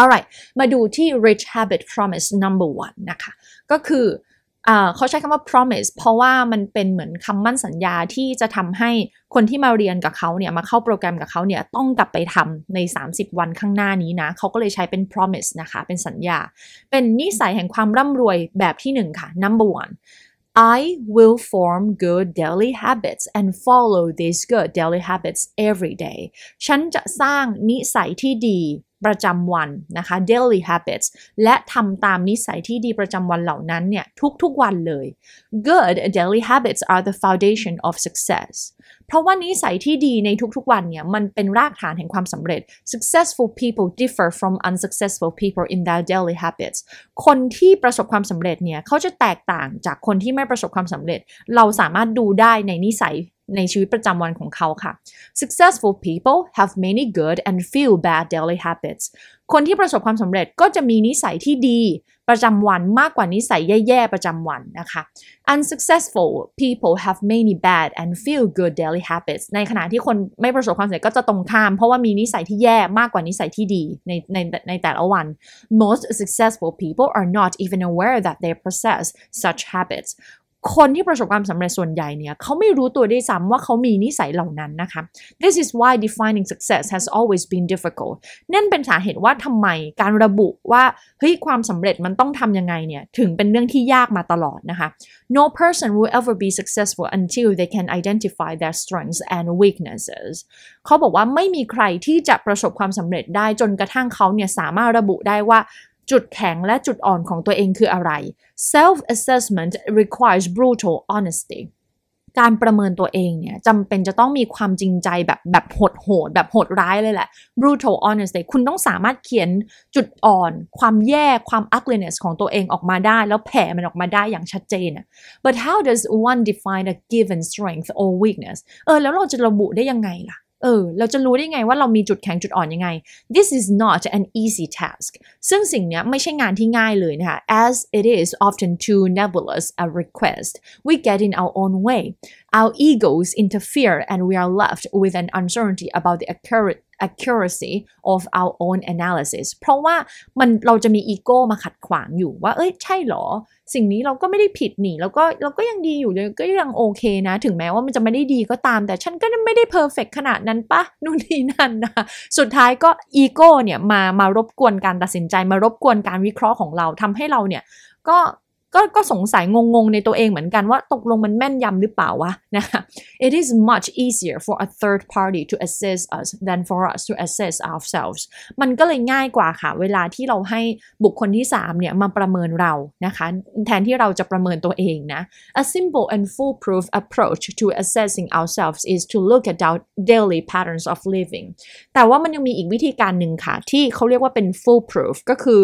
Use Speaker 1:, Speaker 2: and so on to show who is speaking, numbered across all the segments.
Speaker 1: alright มาดูที่ rich habit promise number one นะคะ ก็คือ เขาใช้คำว่า promise เพราะว่ามันเป็นเหมือนคำมั่นสัญญาที่จะทำให้คนที่มาเรียนกับเขาเนี่ย มาเข้าโปรแกรมกับเขาเนี่ยต้องกลับไปทำใน 30 วันข้างหน้านี้นะ เขาก็เลยใช้เป็น promise นะคะ เป็นสัญญา เป็นนิสัยแห่งความร่ำรวยแบบที่หนึ่งค่ะ number one I will form good daily habits and follow these good daily habits every day ฉันจะสร้างนิสัยที่ดีประจำวัน นะคะ daily habits และทำตามนิสัยที่ดีประจำวันเหล่านั้นเนี่ย ทุกๆวันเลย good daily habits are the foundation of success เพราะว่านิสัยที่ดีในทุกๆวันเนี่ย มันเป็นรากฐานแห่งความสำเร็จ successful people differ from unsuccessful people in their daily habits คนที่ประสบความสำเร็จเนี่ย เขาจะแตกต่างจากคนที่ไม่ประสบความสำเร็จ เราสามารถดูได้ในนิสัยในชีวิตประจำวันของเขาค่ะ successful people have many good and few bad daily habits คนที่ประสบความสำเร็จก็จะมีนิสัยที่ดี ประจำวันมากกว่านิสัยแย่ๆประจำวันนะคะ unsuccessful people have many bad and few good daily habits ในขณะที่คนไม่ประสบความสำเร็จก็จะตรงข้าม เพราะว่ามีนิสัยที่แย่มากกว่านิสัยที่ดีในในในแต่ละวัน most successful people are not even aware that they possess such habits คนที่ประสบความสำเร็จส่วนใหญ่เนี่ยเขาไม่รู้ตัวด้วยซ้ำว่าเขามีนิสัยเหล่านั้นนะคะ This is why defining success has always been difficult นั่นเป็นสาเหตุว่าทำไมการระบุว่าเฮ้ยความสำเร็จมันต้องทำยังไงเนี่ย ถึงเป็นเรื่องที่ยากมาตลอดนะคะ No person will ever be successful until they can identify their strengths and weaknesses เขาบอกว่าไม่มีใครที่จะประสบความสำเร็จได้จนกระทั่งเขาเนี่ยสามารถระบุได้ว่าจุดแข็งและจุดอ่อนของตัวเองคืออะไร self assessment requires brutal honesty การประเมินตัวเองเนี่ยจำเป็นจะต้องมีความจริงใจแบบแบบโหดโหด แบบโหดร้ายเลยแหละ brutal honesty คุณต้องสามารถเขียนจุดอ่อนความแย่ความ ugliness ของตัวเองออกมาได้ แล้วแผ่มันออกมาได้อย่างชัดเจน but how does one define a given strength or weakness เออแล้วเราจะระบุได้ยังไงล่ะเออ เราจะรู้ได้ไงว่าเรามีจุดแข็งจุดอ่อนยังไง this is not an easy task ซึ่งสิ่งนี้ไม่ใช่งานที่ง่ายเลยนะคะ as it is often too nebulous a request we get in our own way our egos interfere and we are left with an uncertainty about the accurate accuracy of our own analysis เพราะว่ามันเราจะมีอีโก้มาขัดขวางอยู่ว่า เอ้ยใช่หรอ สิ่งนี้เราก็ไม่ได้ผิดนี่เราก็เราก็ยังดีอยู่เลยก็ยังโอเคนะถึงแม้ว่ามันจะไม่ได้ดีก็ตามแต่ฉันก็ไม่ได้เพอร์เฟกขนาดนั้นปะนู่นนี่นั่นนะสุดท้ายก็อีโก้เนี่ยมามารบกวนการตัดสินใจมารบกวนการวิเคราะห์ของเราทำให้เราเนี่ยก็ก็ก็สงสัยงงๆในตัวเองเหมือนกันว่าตกลงมันแม่นยำหรือเปล่าวะนะคะ it is much easier for a third party to assess us than for us to assess ourselves มันก็เลยง่ายกว่าค่ะเวลาที่เราให้บุคคลที่3เนี่ยมาประเมินเรานะคะแทนที่เราจะประเมินตัวเองนะ a simple and foolproof approach to assessing ourselves is to look at our daily patterns of living แต่ว่ามันยังมีอีกวิธีการหนึ่งค่ะที่เขาเรียกว่าเป็น foolproof ก็คือ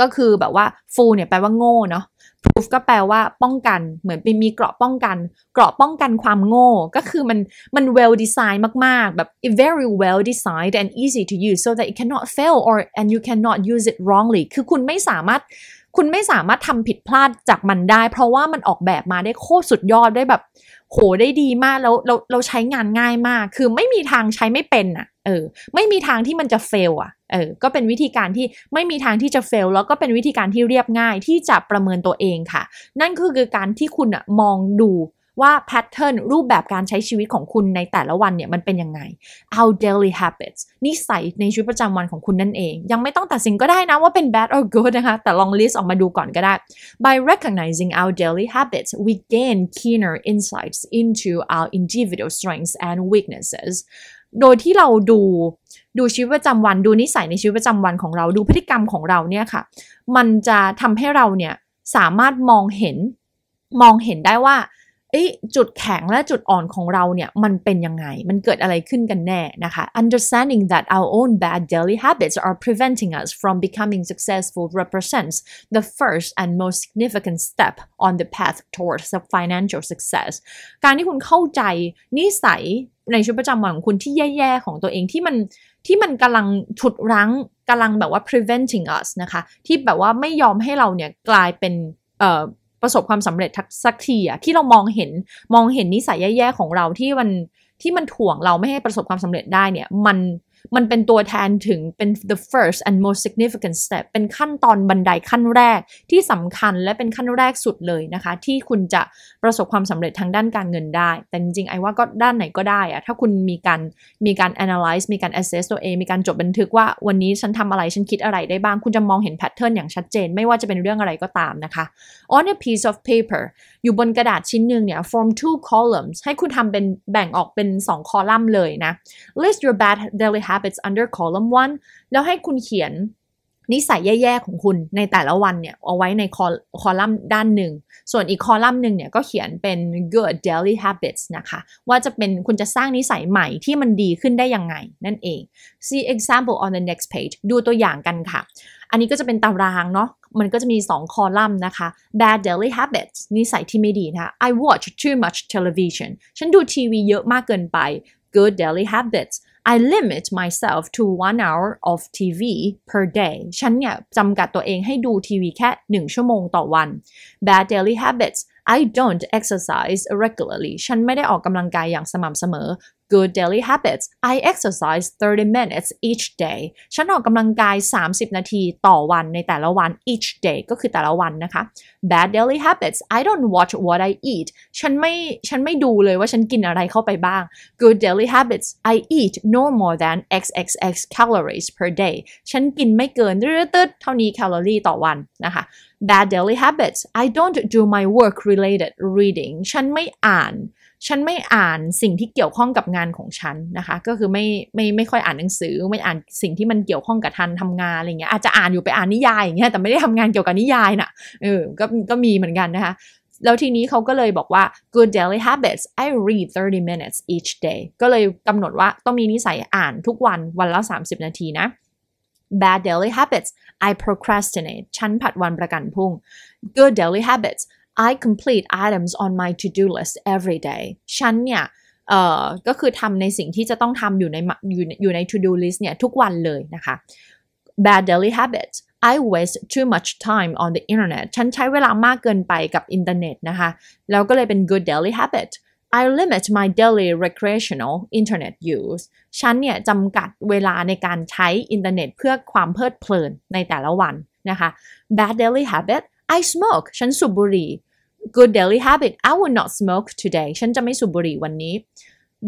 Speaker 1: ก็คือ แบบว่า f ู l เนี่ย แปลว่าโง่เนาะ proof ก็แปลว่าป้องกัน เหมือนเป็นมีเกราะป้องกัน เกราะป้องกันความโง่ ก็คือมันมัน well designed มากๆ แบบ very well designed and easy to use so that it cannot fail or and you cannot use it wrongly คือคุณไม่สามารถ คุณไม่สามารถทำผิดพลาดจากมันได้ เพราะว่ามันออกแบบมาได้โคตรสุดยอดได้แบบ โหได้ดีมาก แล้วเราเราใช้งานง่ายมาก คือไม่มีทางใช้ไม่เป็นอะออไม่มีทางที่มันจะเฟลอ่ะเออก็เป็นวิธีการที่ไม่มีทางที่จะเฟลแล้วก็เป็นวิธีการที่เรียบง่ายที่จะประเมินตัวเองค่ะ นั่นคือการที่คุณอะมองดูว่าแพทเทิร์นรูปแบบการใช้ชีวิตของคุณในแต่ละวันเนี่ยมันเป็นยังไงเอา daily habits นิสัยในชีวิตประจำวันของคุณนั่นเอง ยังไม่ต้องตัดสินก็ได้นะว่าเป็น bad or good นะคะ แต่ลอง list ออกมาดูก่อนก็ได้ by recognizing our daily habits we gain keener insights into our individual strengths and weaknesses โดยที่เราดูดูชีวิตประจำวันดูนิสัยในชีวิตประจำวันของเราดูพฤติกรรมของเราเนี่ยค่ะ มันจะทำให้เราเนี่ยสามารถมองเห็น มองเห็นได้ว่าอ้จุดแข็งและจุดอ่อนของเราเนี่ยมันเป็นยังไงมันเกิดอะไรขึ้นกันแน่นะคะ understanding that our own bad daily habits are preventing us from becoming successful represents the first and most significant step on the path towards financial success การที่คุณเข้าใจ นิสัยในชีวิตประจำวันของคุณที่แย่ๆของตัวเองที่มันที่มันกำลังฉุดรั้งกำลังแบบว่า preventing us นะคะที่แบบว่าไม่ยอมให้เราเนี่ยกลายเป็นประสบความสำเร็จสักทีอะที่เรามองเห็นมองเห็นนิสัยแย่ๆของเราที่มันที่มันถ่วงเราไม่ให้ประสบความสำเร็จได้เนี่ยมันมันเป็นตัวแทนถึงเป็น the first and most significant step เป็นขั้นตอนบันไดขั้นแรกที่สำคัญและเป็นขั้นแรกสุดเลยนะคะ ที่คุณจะประสบความสำเร็จทางด้านการเงินได้ แต่จริงๆไอ้ว่าก็ด้านไหนก็ได้อะถ้าคุณมีการมีการ analyze มีการ assess ตัวเอง มีการจดบันทึกว่าวันนี้ฉันทำอะไร ฉันคิดอะไรได้บ้าง คุณจะมองเห็น pattern อย่างชัดเจน ไม่ว่าจะเป็นเรื่องอะไรก็ตามนะคะ on a piece of paper อยู่บนกระดาษชิ้นหนึ่งเนี่ย form two columns ให้คุณทำเป็นแบ่งออกเป็น2คอลัมน์เลยนะ list your bad daily habits under column 1 แล้วให้คุณเขียนนิสัยแย่ ๆ ของคุณในแต่ละวันเนี่ย เอาไว้ในคอคอลัมน์ด้านหนึ่ง ส่วนอีกคอลัมน์หนึ่งเนี่ยก็เขียนเป็น good daily habits นะคะ ว่าจะเป็นคุณจะสร้างนิสัยใหม่ที่มันดีขึ้นได้ยังไง นั่นเอง see example on the next page ดูตัวอย่างกันค่ะ อันนี้ก็จะเป็นตารางเนาะ มันก็จะมี2คอลัมน์นะคะ bad daily habits นิสัยที่ไม่ดีนะ I watch too much television ฉันดูทีวีเยอะมากเกินไป good daily habits I limit myself to one hour of TV per day ฉันเนี่ยจำกัดตัวเองให้ดูทีวีแค่ 1 ชั่วโมงต่อวัน Bad daily habits I don't exercise regularly ฉันไม่ได้ออกกำลังกายอย่างสม่ำเสมอ good daily habits I exercise 30 minutes each day ฉันออกกำลังกาย 30 นาทีต่อวันในแต่ละวัน each day ก็คือแต่ละวันนะคะ bad daily habits I don't watch what I eat ฉันไม่ ฉันไม่ดูเลยว่าฉันกินอะไรเข้าไปบ้าง good daily habits I eat no more than xxx calories per day ฉันกินไม่เกินตืดเท่านี้แคลอรี่ต่อวันนะคะ bad daily habits I don't do my work related reading ฉันไม่อ่านฉันไม่อ่านสิ่งที่เกี่ยวข้องกับงานของฉันนะคะ ก็คือไม่ไม่ไม่ค่อยอ่านหนังสือ ไม่อ่านสิ่งที่มันเกี่ยวข้องกับทันทำงานอะไรเงี้ยอาจจะอ่านอยู่ไปอ่านนิยายอย่างเงี้ยแต่ไม่ได้ทำงานเกี่ยวกับนิยายนะ่ะเออก็ก็มีเหมือนกันนะคะ แล้วทีนี้เขาก็เลยบอกว่า good daily habits I read 30 minutes each day ก็เลยกำหนดว่าต้องมีนิสัยอ่านทุกวันวันละ30 นาทีนะ bad daily habits I procrastinate ฉันผัดวันประกันพรุ่ง good daily habits I complete items on my to-do list every day ฉันเนี่ยเอ่อก็คือทำในสิ่งที่จะต้องทำอยู่ในอยู่อยู่ใน to-do list เนี่ย ทุกวันเลยนะคะ Bad daily habits I waste too much time on the internet ฉันใช้เวลามากเกินไปกับอินเทอร์เน็ตนะคะ แล้วก็เลยเป็น good daily habit I limit my daily recreational internet use ฉันเนี่ยจำกัดเวลาในการใช้อินเทอร์เน็ตเพื่อความเพลิดเพลินในแต่ละวันนะคะ bad daily habit I smoke ฉันสูบบุหรี่ good daily habit I will not smoke today ฉันจะไม่สูบบุหรี่วันนี้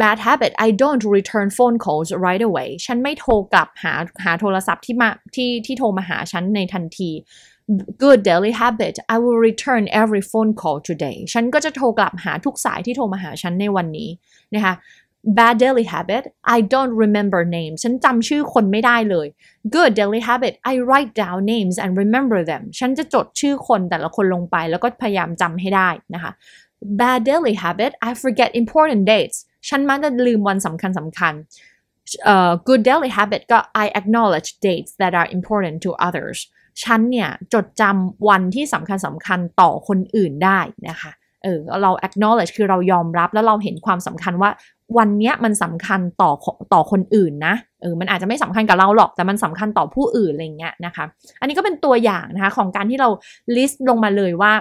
Speaker 1: bad habit I don't return phone calls right away ฉันไม่โทรกลับหาหาโทรศัพท์ที่มาที่ที่โทรมาหาฉันในทันที good daily habit I will return every phone call today ฉันก็จะโทรกลับหาทุกสายที่โทรมาหาฉันในวันนี้ นะคะ bad daily habit I don't remember names ฉันจำชื่อคนไม่ได้เลย good daily habit I write down names and remember them ฉันจะจดชื่อคนแต่ละคนลงไปแล้วก็พยายามจำให้ได้นะคะ bad daily habit I forget important dates ฉันมักจะลืมวันสำคัญสำคัญ uh, good daily habit ก็ I acknowledge dates that are important to others ฉันเนี่ยจดจำวันที่สำคัญสำคัญต่อคนอื่นได้นะคะเออเรา acknowledge คือเรายอมรับแล้วเราเห็นความสำคัญว่าวันนี้มันสำคัญต่อต่อคนอื่นนะเออมันอาจจะไม่สำคัญกับเราหรอก แต่มันสำคัญต่อผู้อื่นอะไรเงี้ยนะคะ อันนี้ก็เป็นตัวอย่างนะคะของการที่เราลิสต์ลงมาเลยว่า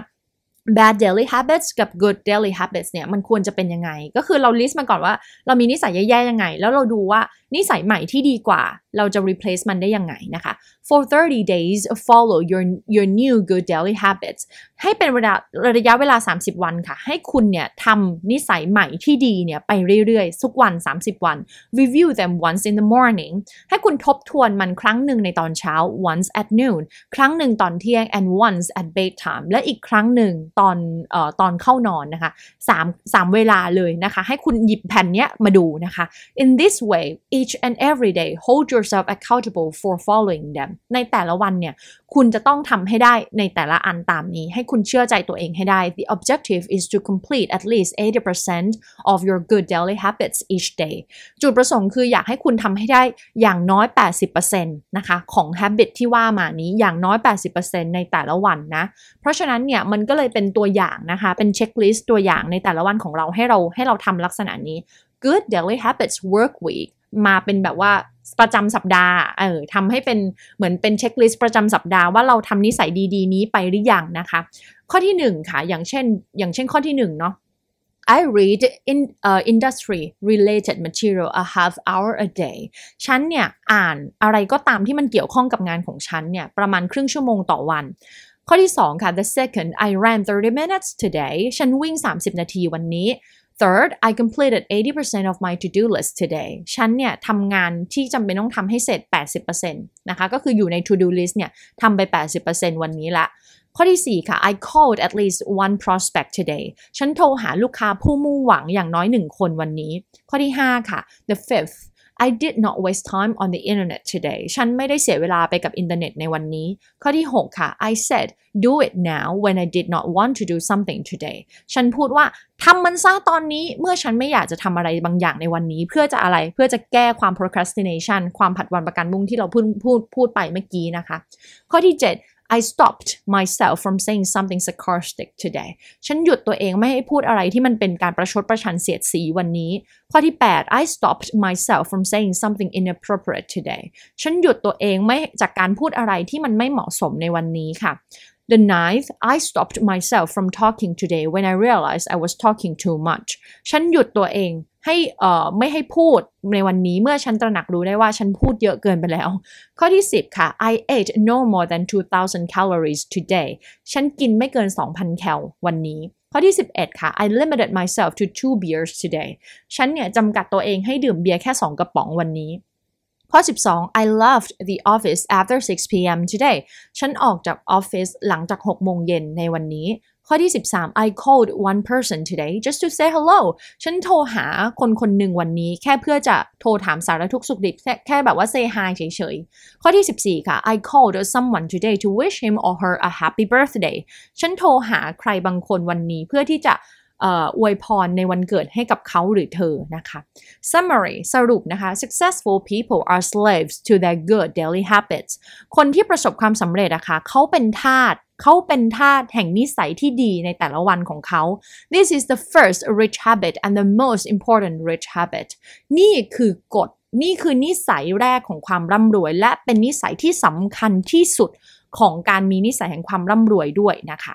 Speaker 1: bad daily habits กับ good daily habits เนี่ยมันควรจะเป็นยังไง ก็คือเราลิสต์มาก่อนว่า เรามีนิสัยแย่ ๆ ยังไง แล้วเราดูว่านิสัยใหม่ที่ดีกว่า เราจะ replace มันได้ยังไงนะคะ for 30 days follow your your new good daily habits ให้เป็นระยะระยะเวลา 30 วันค่ะ ให้คุณเนี่ยทำนิสัยใหม่ที่ดีเนี่ยไปเรื่อยๆ ทุกวัน 30 วัน review them once in the morning ให้คุณทบทวนมันครั้งหนึ่งในตอนเช้า once at noon ครั้งหนึ่งตอนเที่ยง and once at bedtime และอีกครั้งหนึ่งตอนเอ่อตอนเข้านอนนะคะ3 3เวลาเลยนะคะ ให้คุณหยิบแผ่นเนี้ยมาดูนะคะ in this way each and every day hold yourself accountable for following them ในแต่ละวันเนี่ย คุณจะต้องทำให้ได้ในแต่ละอันตามนี้ ให้คุณเชื่อใจตัวเองให้ได้ the objective is to complete at least 80% of your good daily habits each day จุดประสงค์คืออยากให้คุณทำให้ได้อย่างน้อย 80%นะคะ ของ habit ที่ว่ามานี้อย่างน้อย 80%ในแต่ละวันนะ เพราะฉะนั้นเนี่ย มันก็เลยเป็นตัวอย่างนะคะ เป็นเช็คลิสต์ตัวอย่างในแต่ละวันของเราให้เราให้เราทำลักษณะนี้ Good Daily Habits Work Week มาเป็นแบบว่าประจำสัปดาห์เออทำให้เป็นเหมือนเป็นเช็คลิสต์ประจำสัปดาห์ว่าเราทำนิสัยดีๆ นี้ไปหรือยังนะคะ ข้อที่1ค่ะอย่างเช่นอย่างเช่นข้อที่1เนาะ I read in uh, industry related material a half hour a day ฉันเนี่ยอ่านอะไรก็ตามที่มันเกี่ยวข้องกับงานของฉันเนี่ยประมาณครึ่งชั่วโมงต่อวัน ข้อที่ 2 ค่ะ the second I ran 30 minutes today ฉันวิ่ง 30 นาทีวันนี้ Third, I completed 80% of my to-do list today. ฉันเนี่ยทำงานที่จำเป็นต้องทำให้เสร็จ 80%นะคะ ก็คืออยู่ใน to-do list เนี่ยทำไป 80%วันนี้ละข้อที่ 4 ค่ะ I called at least one prospect today ฉันโทรหาลูกค้าผู้มุ่งหวังอย่างน้อยหนึ่งคนวันนี้ข้อที่5ค่ะ The fifth I did not waste time on the internet today ฉันไม่ได้เสียเวลาไปกับอินเทอร์เน็ตในวันนี้ ข้อที่ 6 ค่ะ I said do it now when I did not want to do something today ฉันพูดว่าทำมันซะตอนนี้เมื่อฉันไม่อยากจะทำอะไรบางอย่างในวันนี้ เพื่อจะอะไรเพื่อจะแก้ความ procrastination ความผัดวันประกันมุ่งที่เราพูดพูดพูดไปเมื่อกี้นะคะ ข้อที่ 7 I stopped myself from saying something sarcastic today ฉันหยุดตัวเองไม่ให้พูดอะไรที่มันเป็นการประชดประชันเสียดสีวันนี้ ข้อที่ 8 I stopped myself from saying something inappropriate today ฉันหยุดตัวเองไม่จากการพูดอะไรที่มันไม่เหมาะสมในวันนี้ค่ะ The ninth, I stopped myself from talking today when I realized I was talking too much. ฉันหยุดตัวเองให้เอ่อไม่ให้พูดในวันนี้เมื่อฉันตระหนักรู้ได้ว่าฉันพูดเยอะเกินไปแล้ว ข้อที่ 10 ค่ะ I ate no more than 2,000 calories today ฉันกินไม่เกิน 2,000 แคลวันนี้ ข้อที่ 11 ค่ะ I limited myself to two beers today ฉันเนี่ยจำกัดตัวเองให้ดื่มเบียร์แค่ 2 กระป๋องวันนี้ข้อ12 I loved the office after 6 p.m. today ฉันออกจากออฟฟิศหลังจาก 6 โมงเย็นในวันนี้ ข้อที่13 I called one person today just to say hello ฉันโทรหาคนคนหนึ่งวันนี้แค่เพื่อจะโทรถามสารทุกสุขดิบแค่แบบว่า say hi เฉยๆข้อที่14 ค่ะ I called someone today to wish him or her a happy birthday ฉันโทรหาใครบางคนวันนี้เพื่อที่จะอวยพรในวันเกิดให้กับเขาหรือเธอ นะคะ summary สรุปนะคะ successful people are slaves to their good daily habits คนที่ประสบความสำเร็จนะคะ เขาเป็นทาสเขาเป็นทาสแห่งนิสัยที่ดีในแต่ละวันของเขา This is the first rich habit and the most important rich habit นี่คือกฎ นี่คือนิสัยแรกของความร่ำรวย และเป็นนิสัยที่สำคัญที่สุดของการมีนิสัยแห่งความร่ำรวยด้วยนะคะ